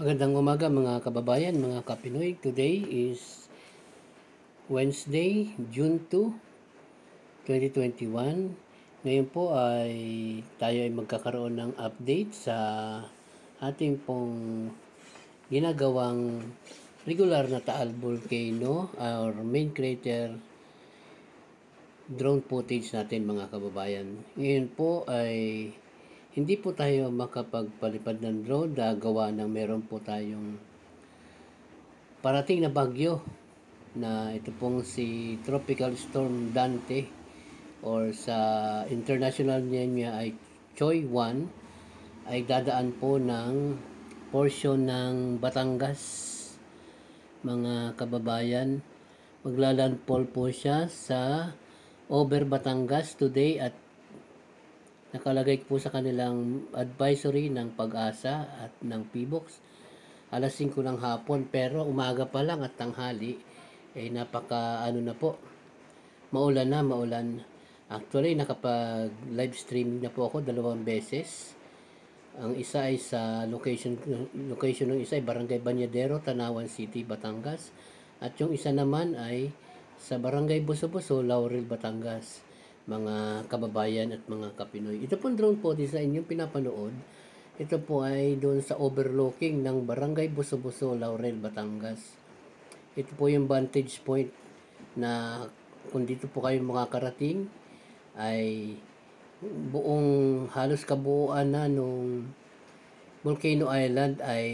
Magandang umaga mga kababayan, mga kapinoy. Today is Wednesday, June 2, 2021. Ngayon po ay tayo ay magkakaroon ng update sa ating pong ginagawang regular na Taal Volcano or main crater drone footage natin mga kababayan. Ngayon po ay hindi po tayo makapagpalipad ng drone dahil gawa ng meron po tayong parating na bagyo na ito pong si Tropical Storm Dante or sa international niya niya ay Choi Wan ay dadaan po ng portion ng Batangas mga kababayan maglalandfall po siya sa Over Batangas today at Nakalagay po sa kanilang advisory ng pag-asa at ng P-Box. alas 5 ng hapon pero umaga pa lang at tanghali ay eh, napaka ano na po maulan na maulan actually nakapag live streaming na po ako dalawang beses ang isa ay sa location location ng isa ay Barangay Banyadero, Tanawan City, Batangas at yung isa naman ay sa Barangay Busubuso, Laurel, Batangas mga kababayan at mga kapinoy. Ito pong drone po sa inyong pinapanood. Ito po ay doon sa overlooking ng Barangay buso Laurel, Batangas. Ito po yung vantage point na kung dito po kayo karating ay buong halos kabuuan na nung Volcano Island ay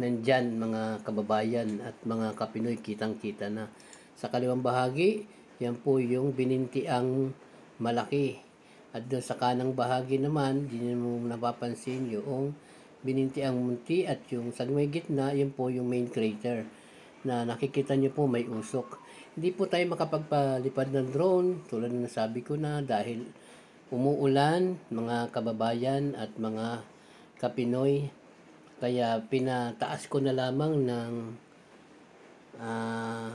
nandyan mga kababayan at mga kapinoy kitang kita na. Sa kaliwang bahagi, yan po yung binintiang malaki. At doon sa kanang bahagi naman, din mo napapansin yung binintiang munti at yung sa may gitna, yun po yung main crater na nakikita nyo po may usok. Hindi po tayo makapagpalipad ng drone tulad na nasabi ko na dahil umuulan mga kababayan at mga kapinoy kaya pinataas ko na lamang ng uh,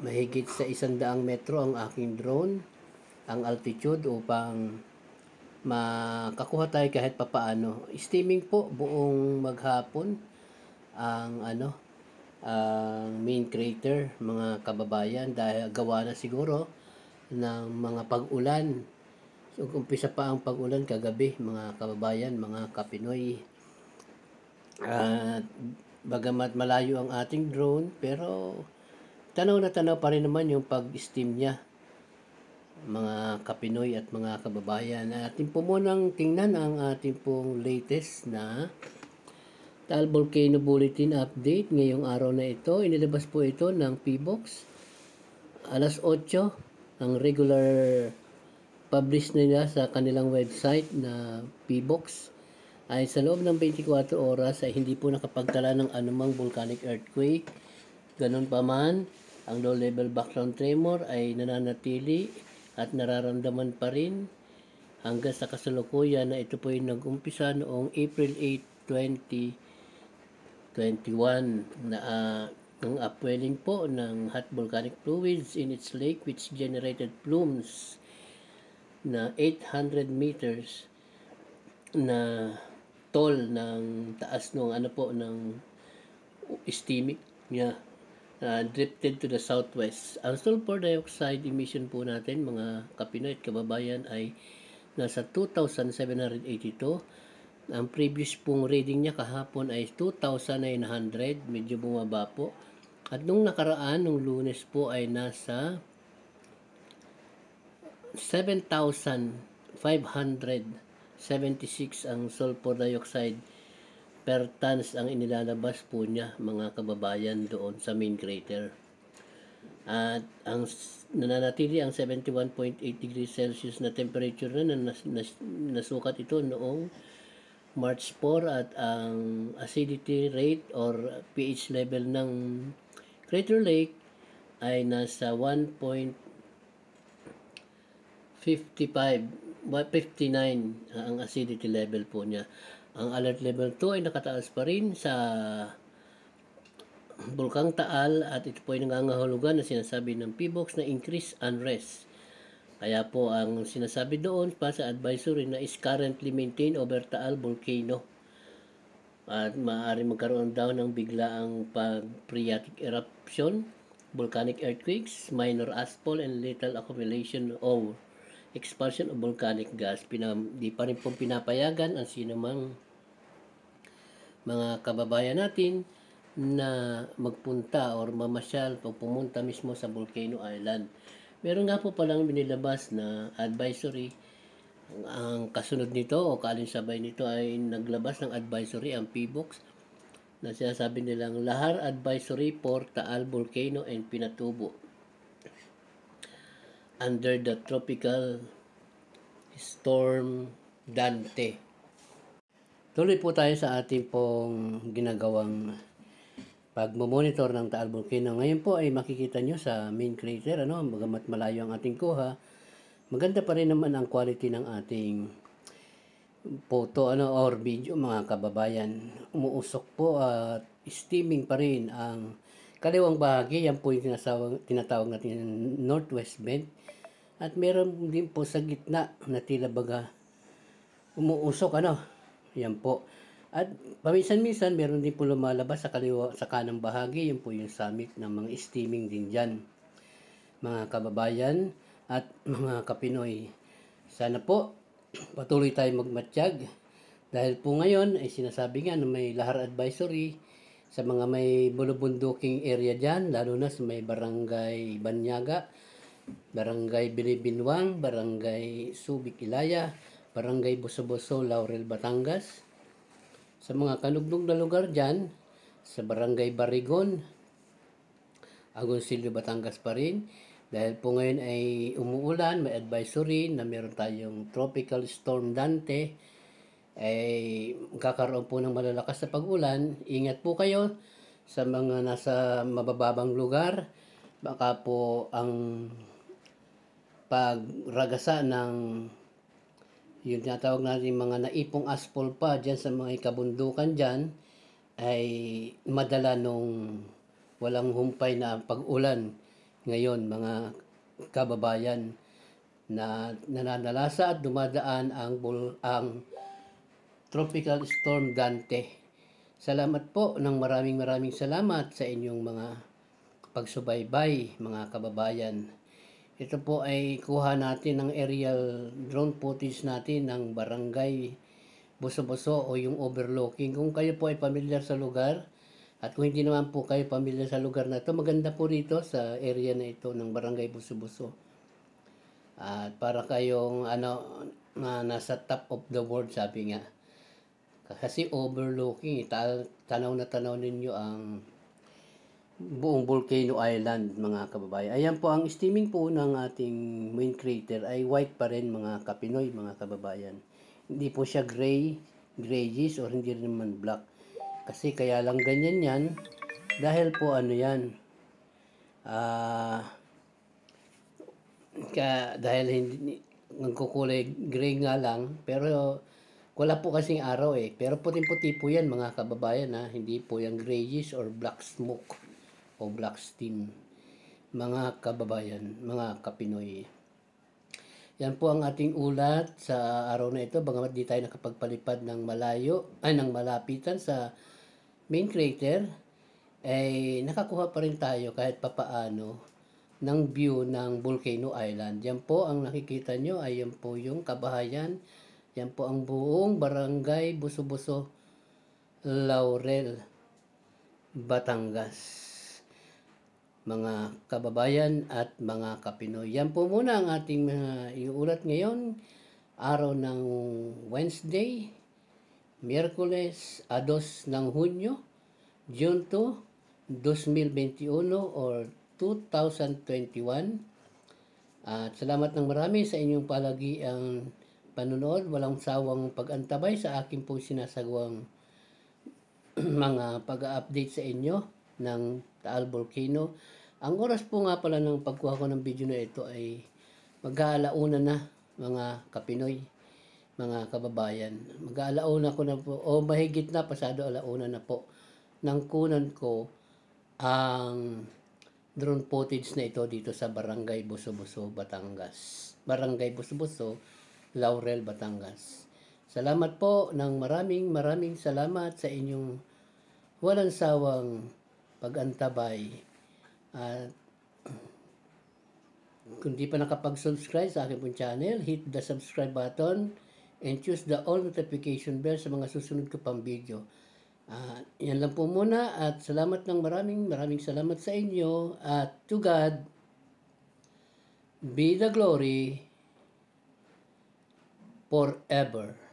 mahigit sa isang daang metro ang aking drone ang altitude upang makakuha tayo kahit papaano steaming po buong maghapon ang ano ang main crater mga kababayan dahil gawa na siguro ng mga pag-ulan so, umpisa pa ang pag-ulan kagabi mga kababayan mga kapinoy at bagamat malayo ang ating drone pero tanaw na tanaw pa rin naman yung pag-steam niya mga kapinoy at mga kababayan atin po munang tingnan ang ating pong latest na Taal Volcano Bulletin Update ngayong araw na ito inilabas po ito ng PBOX alas 8 ang regular publish nila sa kanilang website na PBOX ay sa loob ng 24 oras ay hindi po nakapagtala ng anumang volcanic earthquake ganun pa man ang low-level background tremor ay nananatili at nararamdaman pa rin hanggang sa kasalukuyan na ito po ay nag-umpisa noong April 8, 2021 na uh, ah, ang upwelling po ng hot volcanic fluids in its lake which generated plumes na 800 meters na tall ng taas ng ano po ng steaming niya uh, drifted to the southwest. Ang sulfur dioxide emission po natin mga kapinoy at kababayan ay nasa 2,782. Ang previous pong reading niya kahapon ay 2,900, medyo bumaba po. At nung nakaraan, nung lunes po ay nasa 7,576 ang sulfur dioxide per tons ang inilalabas po niya mga kababayan doon sa main crater. At ang nananatili ang 71.8 degrees Celsius na temperature na, na nas, nasukat ito noong March 4 at ang acidity rate or pH level ng Crater Lake ay nasa 1.55 59 ang acidity level po niya. Ang alert level 2 ay nakataas pa rin sa Bulkang Taal at ito po ay nangangahulugan na sinasabi ng PBOX na increase unrest. Kaya po ang sinasabi doon pa sa advisory na is currently maintained over Taal Volcano. At maaari magkaroon daw ng biglaang pag-phreatic eruption, volcanic earthquakes, minor asphalt, and little accumulation of expulsion of volcanic gas. Pinam, di pa rin pong pinapayagan ang sinumang mga kababayan natin na magpunta or mamasyal o pumunta mismo sa Volcano Island. Meron nga po palang binilabas na advisory. Ang kasunod nito o kalinsabay nito ay naglabas ng advisory ang PBOX na sinasabi nilang Lahar Advisory for Taal Volcano and Pinatubo under the tropical storm Dante. Tuloy po tayo sa ating pong ginagawang pagmamonitor ng Taal Volcano. Ngayon po ay makikita nyo sa main crater, ano, magamat malayo ang ating kuha, maganda pa rin naman ang quality ng ating photo ano, or video mga kababayan. Umuusok po at steaming pa rin ang kaliwang bahagi. Yan po yung tinatawag, tinatawag natin northwest bend. At meron din po sa gitna na tila baga umuusok ano, yan po. At paminsan-minsan meron din po lumalabas sa kaliwa sa kanang bahagi, yun po yung summit ng mga steaming din diyan. Mga kababayan at mga kapinoy, sana po patuloy tayong magmatsyag dahil po ngayon ay sinasabi nga na may lahar advisory sa mga may bulubunduking area diyan, lalo na sa may barangay Banyaga, barangay Bilibinwang, barangay Subic Ilaya, Barangay Busobuso, Laurel, Batangas. Sa mga kanugnog na lugar dyan, sa Barangay Barigon, Agoncillo, Batangas pa rin. Dahil po ngayon ay umuulan, may advisory na meron tayong Tropical Storm Dante. Ay kakaroon po ng malalakas na pag-ulan. Ingat po kayo sa mga nasa mabababang lugar. Baka po ang pagragasa ng yung tinatawag natin mga naipong aspol pa dyan sa mga kabundukan dyan, ay madala nung walang humpay na pag-ulan ngayon mga kababayan na nananalasa at dumadaan ang bul ang tropical storm Dante. Salamat po ng maraming maraming salamat sa inyong mga pagsubaybay mga kababayan. Ito po ay kuha natin ng aerial drone footage natin ng barangay Buso-Buso o yung overlooking. Kung kayo po ay pamilyar sa lugar at kung hindi naman po kayo pamilyar sa lugar na ito, maganda po rito sa area na ito ng barangay Buso-Buso. At para kayong ano, nasa top of the world sabi nga. Kasi overlooking, eh, tanaw na tanaw ninyo ang buong Volcano Island mga kababayan. Ayan po ang steaming po ng ating main crater ay white pa rin mga kapinoy mga kababayan. Hindi po siya gray, grayish or hindi rin naman black. Kasi kaya lang ganyan yan dahil po ano yan. Ah uh, dahil hindi nagkukulay gray nga lang pero wala po kasing araw eh. Pero puting-puti po yan mga kababayan ha. Hindi po yung grayish or black smoke o Black Steam, mga kababayan, mga kapinoy. Yan po ang ating ulat sa araw na ito. Bagamat di tayo nakapagpalipad ng malayo, ay ng malapitan sa main crater, ay nakakuha pa rin tayo kahit papaano ng view ng Volcano Island. Yan po ang nakikita nyo ay yan po yung kabahayan. Yan po ang buong barangay Busubuso, Laurel, Batangas mga kababayan at mga kapinoy. Yan po muna ang ating mga iulat ngayon. Araw ng Wednesday, Miyerkules, Ados ah, ng Hunyo, June 2, 2021 or 2021. At salamat ng marami sa inyong palagi ang panunood. Walang sawang pag-antabay sa aking pong sinasagawang mga pag-update sa inyo ng Taal Volcano. Ang oras po nga pala ng pagkuha ko ng video na ito ay mag-aalauna na mga kapinoy, mga kababayan. Mag-aalauna ko na po, o mahigit na, pasado alauna na po, nang kunan ko ang drone footage na ito dito sa Barangay Busubuso, Batangas. Barangay Busubuso, Laurel, Batangas. Salamat po ng maraming maraming salamat sa inyong walang sawang pagantabay At kung di pa nakapag-subscribe sa aking pong channel, hit the subscribe button and choose the all notification bell sa mga susunod ko pang video. Uh, yan lang po muna at salamat ng maraming maraming salamat sa inyo at to God be the glory forever.